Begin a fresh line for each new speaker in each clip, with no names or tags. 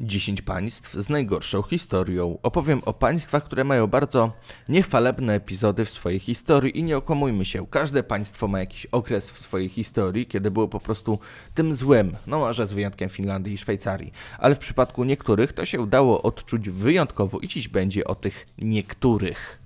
10 państw z najgorszą historią. Opowiem o państwach, które mają bardzo niechwalebne epizody w swojej historii i nie okłamujmy się, każde państwo ma jakiś okres w swojej historii, kiedy było po prostu tym złym, no może z wyjątkiem Finlandii i Szwajcarii, ale w przypadku niektórych to się udało odczuć wyjątkowo i dziś będzie o tych niektórych.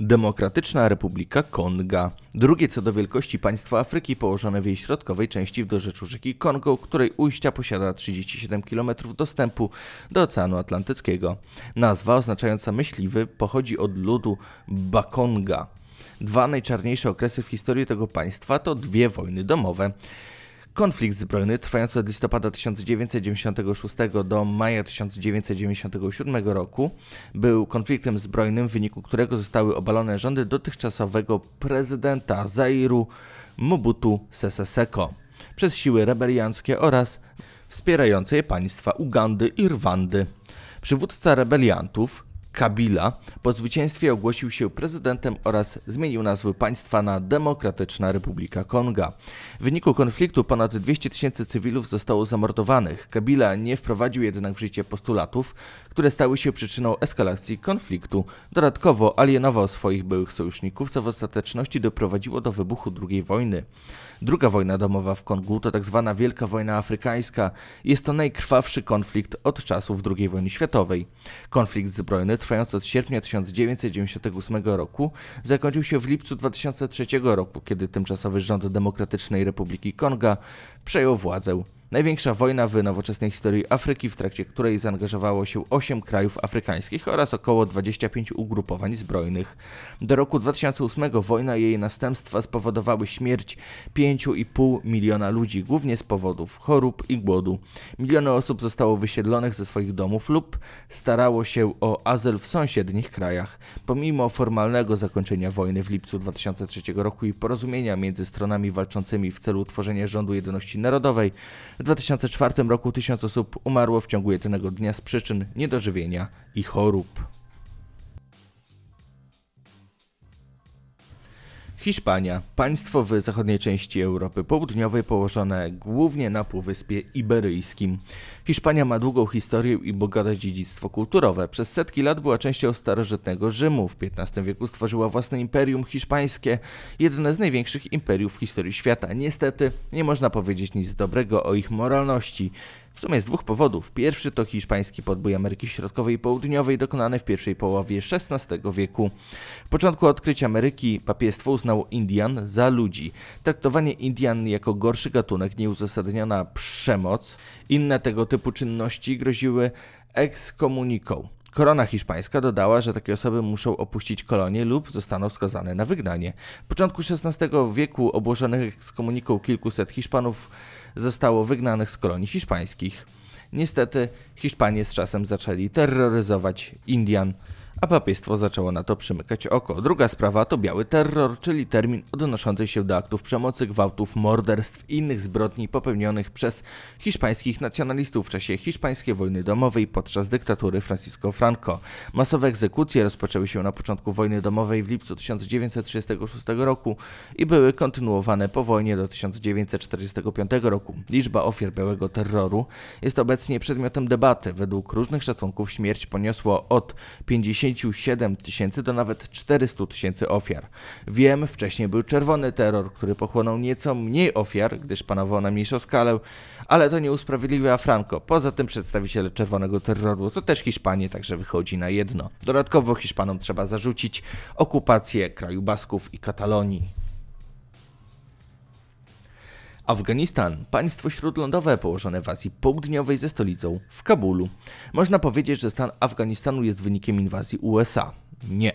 Demokratyczna Republika Konga. Drugie co do wielkości państwo Afryki położone w jej środkowej części w dorzeczu rzeki Kongo, której ujścia posiada 37 km dostępu do Oceanu Atlantyckiego. Nazwa oznaczająca myśliwy pochodzi od ludu Bakonga. Dwa najczarniejsze okresy w historii tego państwa to dwie wojny domowe. Konflikt zbrojny trwający od listopada 1996 do maja 1997 roku był konfliktem zbrojnym, w wyniku którego zostały obalone rządy dotychczasowego prezydenta Zairu Mobutu Sese Seko przez siły rebelianckie oraz wspierające je państwa Ugandy i Rwandy. Przywódca rebeliantów Kabila po zwycięstwie ogłosił się prezydentem oraz zmienił nazwę państwa na Demokratyczna Republika Konga. W wyniku konfliktu ponad 200 tysięcy cywilów zostało zamordowanych. Kabila nie wprowadził jednak w życie postulatów, które stały się przyczyną eskalacji konfliktu. Dodatkowo alienował swoich byłych sojuszników, co w ostateczności doprowadziło do wybuchu II wojny. Druga wojna domowa w Kongu to tzw. Tak Wielka Wojna Afrykańska. Jest to najkrwawszy konflikt od czasów II wojny światowej. Konflikt zbrojny trwa trwający od sierpnia 1998 roku, zakończył się w lipcu 2003 roku, kiedy tymczasowy rząd Demokratycznej Republiki Konga przejął władzę. Największa wojna w nowoczesnej historii Afryki, w trakcie której zaangażowało się 8 krajów afrykańskich oraz około 25 ugrupowań zbrojnych. Do roku 2008 wojna i jej następstwa spowodowały śmierć 5,5 miliona ludzi, głównie z powodów chorób i głodu. Miliony osób zostało wysiedlonych ze swoich domów lub starało się o azyl w sąsiednich krajach. Pomimo formalnego zakończenia wojny w lipcu 2003 roku i porozumienia między stronami walczącymi w celu utworzenia rządu jedności Narodowej. W 2004 roku 1000 osób umarło w ciągu jednego dnia z przyczyn niedożywienia i chorób. Hiszpania, państwo w zachodniej części Europy Południowej położone głównie na Półwyspie Iberyjskim. Hiszpania ma długą historię i bogate dziedzictwo kulturowe. Przez setki lat była częścią starożytnego Rzymu. W XV wieku stworzyła własne imperium hiszpańskie, jedne z największych imperiów w historii świata. Niestety nie można powiedzieć nic dobrego o ich moralności. W sumie z dwóch powodów. Pierwszy to hiszpański podbój Ameryki Środkowej i Południowej dokonany w pierwszej połowie XVI wieku. W początku odkrycia Ameryki papiestwo uznało Indian za ludzi. Traktowanie Indian jako gorszy gatunek, nieuzasadniona przemoc, inne tego typu czynności groziły ekskomuniką. Korona hiszpańska dodała, że takie osoby muszą opuścić kolonie lub zostaną skazane na wygnanie. W początku XVI wieku obłożonych z komuniką kilkuset Hiszpanów zostało wygnanych z kolonii hiszpańskich. Niestety Hiszpanie z czasem zaczęli terroryzować Indian a papieństwo zaczęło na to przymykać oko. Druga sprawa to biały terror, czyli termin odnoszący się do aktów przemocy, gwałtów, morderstw i innych zbrodni popełnionych przez hiszpańskich nacjonalistów w czasie hiszpańskiej wojny domowej podczas dyktatury Francisco Franco. Masowe egzekucje rozpoczęły się na początku wojny domowej w lipcu 1936 roku i były kontynuowane po wojnie do 1945 roku. Liczba ofiar białego terroru jest obecnie przedmiotem debaty. Według różnych szacunków śmierć poniosło od 50 57 tysięcy do nawet 400 tysięcy ofiar. Wiem, wcześniej był czerwony terror, który pochłonął nieco mniej ofiar, gdyż panował na mniejszą skalę, ale to nie usprawiedliwia Franco. Poza tym przedstawiciele czerwonego terroru to też Hiszpanie, także wychodzi na jedno. Dodatkowo Hiszpanom trzeba zarzucić okupację kraju Basków i Katalonii. Afganistan, państwo śródlądowe położone w Azji Południowej ze stolicą w Kabulu. Można powiedzieć, że stan Afganistanu jest wynikiem inwazji USA. Nie.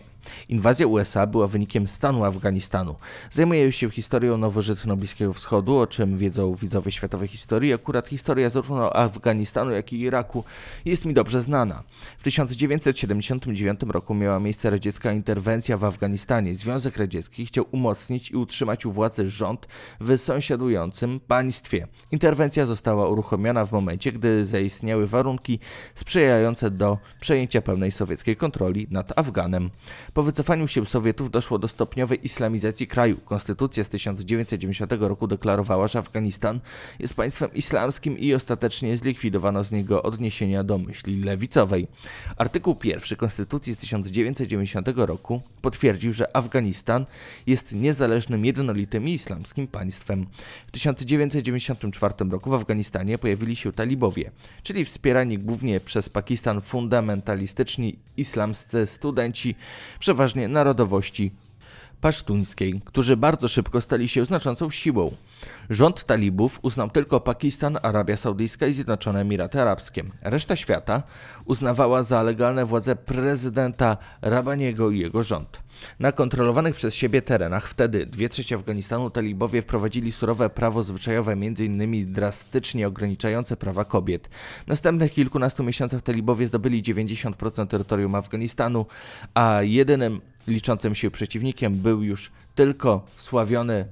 Inwazja USA była wynikiem stanu Afganistanu. Zajmuję się historią nowożytno Bliskiego Wschodu, o czym wiedzą widzowie światowej historii. Akurat historia zarówno Afganistanu, jak i Iraku jest mi dobrze znana. W 1979 roku miała miejsce radziecka interwencja w Afganistanie. Związek Radziecki chciał umocnić i utrzymać u władzy rząd w sąsiadującym państwie. Interwencja została uruchomiona w momencie, gdy zaistniały warunki sprzyjające do przejęcia pełnej sowieckiej kontroli nad Afganem. Po wycofaniu sił Sowietów doszło do stopniowej islamizacji kraju. Konstytucja z 1990 roku deklarowała, że Afganistan jest państwem islamskim i ostatecznie zlikwidowano z niego odniesienia do myśli lewicowej. Artykuł 1 Konstytucji z 1990 roku potwierdził, że Afganistan jest niezależnym, jednolitym i islamskim państwem. W 1994 roku w Afganistanie pojawili się talibowie, czyli wspierani głównie przez Pakistan fundamentalistyczni islamscy studenci przeważnie narodowości pasztuńskiej, którzy bardzo szybko stali się znaczącą siłą. Rząd talibów uznał tylko Pakistan, Arabia Saudyjska i Zjednoczone Emiraty Arabskie. Reszta świata uznawała za legalne władze prezydenta Rabaniego i jego rząd. Na kontrolowanych przez siebie terenach wtedy dwie trzecie Afganistanu talibowie wprowadzili surowe prawo zwyczajowe, m.in. drastycznie ograniczające prawa kobiet. W następnych kilkunastu miesiącach talibowie zdobyli 90% terytorium Afganistanu, a jedynym liczącym się przeciwnikiem był już tylko sławiony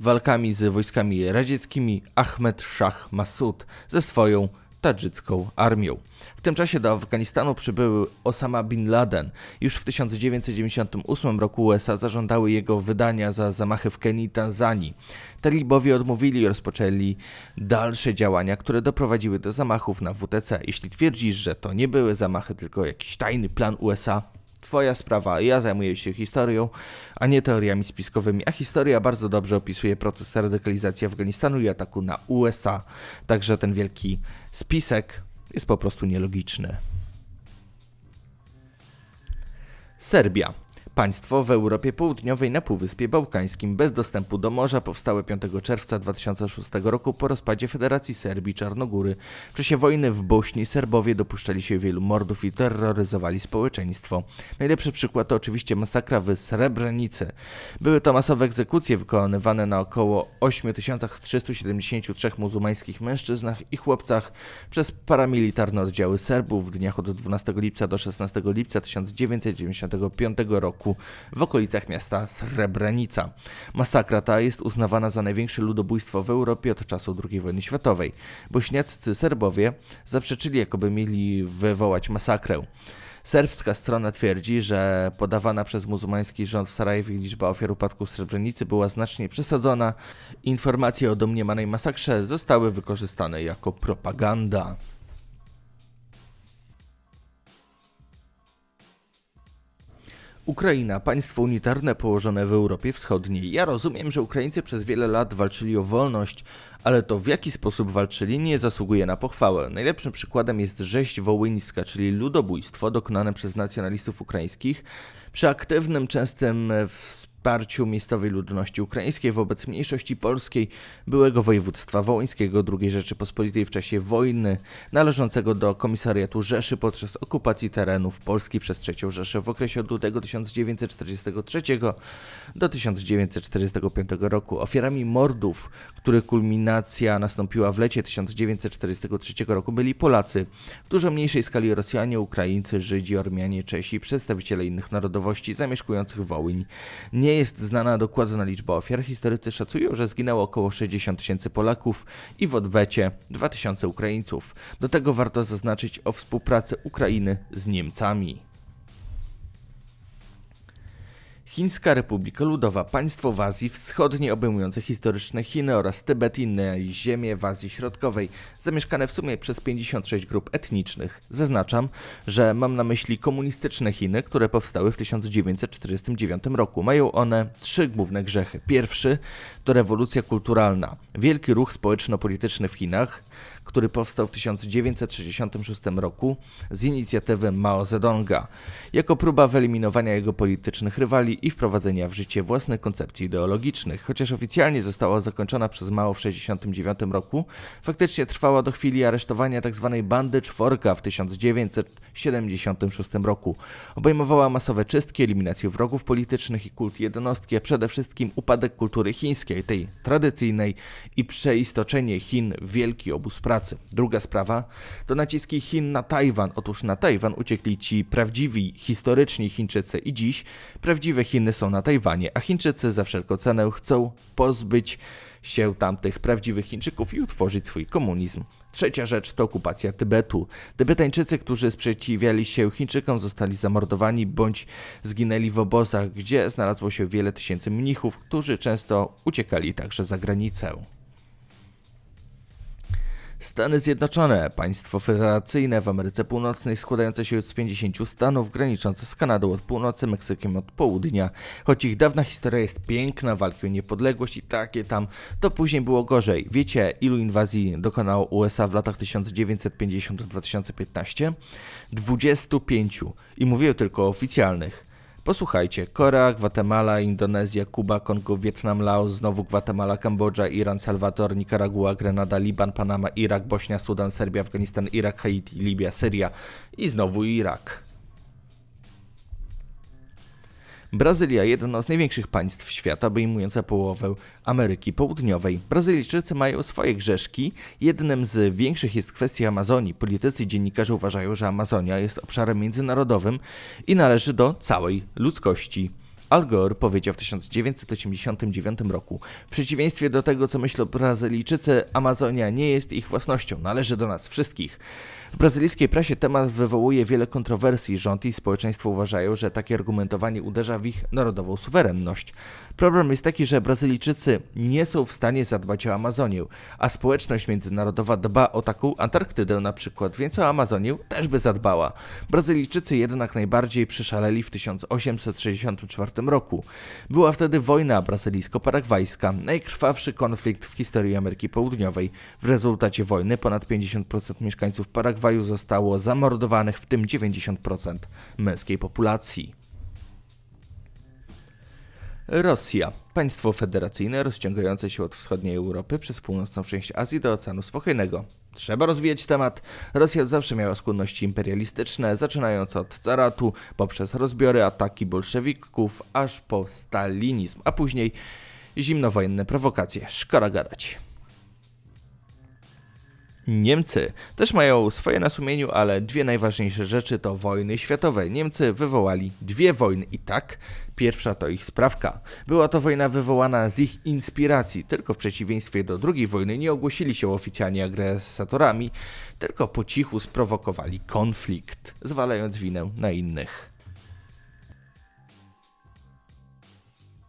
walkami z wojskami radzieckimi Ahmed Shah Massoud ze swoją tadżycką armią. W tym czasie do Afganistanu przybyły Osama Bin Laden. Już w 1998 roku USA zażądały jego wydania za zamachy w Kenii i Tanzanii. Talibowie odmówili i rozpoczęli dalsze działania, które doprowadziły do zamachów na WTC. Jeśli twierdzisz, że to nie były zamachy, tylko jakiś tajny plan USA, Twoja sprawa. Ja zajmuję się historią, a nie teoriami spiskowymi. A historia bardzo dobrze opisuje proces radykalizacji Afganistanu i ataku na USA. Także ten wielki spisek jest po prostu nielogiczny. Serbia. Państwo w Europie Południowej na Półwyspie Bałkańskim bez dostępu do morza powstałe 5 czerwca 2006 roku po rozpadzie Federacji Serbii Czarnogóry. W czasie wojny w Bośni Serbowie dopuszczali się wielu mordów i terroryzowali społeczeństwo. Najlepszy przykład to oczywiście masakra w Srebrenicy. Były to masowe egzekucje wykonywane na około 8373 muzułmańskich mężczyznach i chłopcach przez paramilitarne oddziały Serbów w dniach od 12 lipca do 16 lipca 1995 roku roku w okolicach miasta Srebrenica. Masakra ta jest uznawana za największe ludobójstwo w Europie od czasu II wojny światowej. Bośniaccy Serbowie zaprzeczyli, jakoby mieli wywołać masakrę. Serbska strona twierdzi, że podawana przez muzułmański rząd w Sarajewie liczba ofiar upadku Srebrenicy była znacznie przesadzona. Informacje o domniemanej masakrze zostały wykorzystane jako propaganda. Ukraina, państwo unitarne położone w Europie Wschodniej. Ja rozumiem, że Ukraińcy przez wiele lat walczyli o wolność, ale to w jaki sposób walczyli nie zasługuje na pochwałę. Najlepszym przykładem jest rzeź wołyńska, czyli ludobójstwo dokonane przez nacjonalistów ukraińskich przy aktywnym, częstym wsparciu wsparciu miejscowej ludności ukraińskiej wobec mniejszości polskiej byłego województwa wołyńskiego II Rzeczypospolitej w czasie wojny należącego do Komisariatu Rzeszy podczas okupacji terenów Polski przez III Rzeszę w okresie od lutego 1943 do 1945 roku. Ofiarami mordów, których kulminacja nastąpiła w lecie 1943 roku byli Polacy, w dużo mniejszej skali Rosjanie, Ukraińcy, Żydzi, Ormianie, Czesi, przedstawiciele innych narodowości zamieszkujących Wołyń. Nie jest znana dokładna liczba ofiar. Historycy szacują, że zginęło około 60 tysięcy Polaków i w odwecie 2000 Ukraińców. Do tego warto zaznaczyć o współpracy Ukrainy z Niemcami. Chińska Republika Ludowa, państwo w Azji Wschodniej obejmujące historyczne Chiny oraz Tybet i inne ziemie w Azji Środkowej, zamieszkane w sumie przez 56 grup etnicznych. Zaznaczam, że mam na myśli komunistyczne Chiny, które powstały w 1949 roku. Mają one trzy główne grzechy. Pierwszy to rewolucja kulturalna, wielki ruch społeczno-polityczny w Chinach, który powstał w 1966 roku z inicjatywy Mao Zedonga, jako próba wyeliminowania jego politycznych rywali i wprowadzenia w życie własnych koncepcji ideologicznych. Chociaż oficjalnie została zakończona przez Mao w 1969 roku, faktycznie trwała do chwili aresztowania tzw. Tak bandy czworka w 1976 roku. Obejmowała masowe czystki, eliminację wrogów politycznych i kult jednostki, a przede wszystkim upadek kultury chińskiej, tej tradycyjnej i przeistoczenie Chin w wielki obóz pracy pracy. Druga sprawa to naciski Chin na Tajwan. Otóż na Tajwan uciekli ci prawdziwi, historyczni Chińczycy i dziś prawdziwe Chiny są na Tajwanie, a Chińczycy za wszelką cenę chcą pozbyć się tamtych prawdziwych Chińczyków i utworzyć swój komunizm. Trzecia rzecz to okupacja Tybetu. Tybetańczycy, którzy sprzeciwiali się Chińczykom, zostali zamordowani bądź zginęli w obozach, gdzie znalazło się wiele tysięcy mnichów, którzy często uciekali także za granicę. Stany Zjednoczone, państwo federacyjne w Ameryce Północnej składające się z 50 stanów graniczące z Kanadą od północy, Meksykiem od południa. Choć ich dawna historia jest piękna, walki o niepodległość i takie tam, to później było gorzej. Wiecie, ilu inwazji dokonało USA w latach 1950-2015? 25. I mówię tylko o oficjalnych. Posłuchajcie, Korea, Gwatemala, Indonezja, Kuba, Kongo, Wietnam, Laos, znowu Gwatemala, Kambodża, Iran, Salwador, Nicaragua, Grenada, Liban, Panama, Irak, Bośnia, Sudan, Serbia, Afganistan, Irak, Haiti, Libia, Syria i znowu Irak. Brazylia, jedno z największych państw świata, obejmująca połowę Ameryki Południowej. Brazylijczycy mają swoje grzeszki. Jednym z większych jest kwestia Amazonii. Politycy i dziennikarze uważają, że Amazonia jest obszarem międzynarodowym i należy do całej ludzkości. Al Gore powiedział w 1989 roku: W przeciwieństwie do tego, co myślą Brazylijczycy, Amazonia nie jest ich własnością, należy do nas wszystkich. W brazylijskiej prasie temat wywołuje wiele kontrowersji. Rząd i społeczeństwo uważają, że takie argumentowanie uderza w ich narodową suwerenność. Problem jest taki, że Brazylijczycy nie są w stanie zadbać o Amazonię, a społeczność międzynarodowa dba o taką Antarktydę na przykład, więc o Amazonię też by zadbała. Brazylijczycy jednak najbardziej przeszaleli w 1864 roku. Była wtedy wojna brazylijsko-paragwajska, najkrwawszy konflikt w historii Ameryki Południowej. W rezultacie wojny ponad 50% mieszkańców Paragwaju Paragwaju zostało zamordowanych, w tym 90% męskiej populacji. Rosja. Państwo federacyjne rozciągające się od wschodniej Europy przez północną część Azji do Oceanu Spokojnego. Trzeba rozwijać temat. Rosja zawsze miała skłonności imperialistyczne, zaczynając od caratu, poprzez rozbiory, ataki bolszewików, aż po stalinizm, a później zimnowojenne prowokacje. Szkoda gadać. Niemcy. Też mają swoje na sumieniu, ale dwie najważniejsze rzeczy to wojny światowe. Niemcy wywołali dwie wojny i tak Pierwsza to ich sprawka. Była to wojna wywołana z ich inspiracji, tylko w przeciwieństwie do drugiej wojny nie ogłosili się oficjalnie agresatorami, tylko po cichu sprowokowali konflikt, zwalając winę na innych.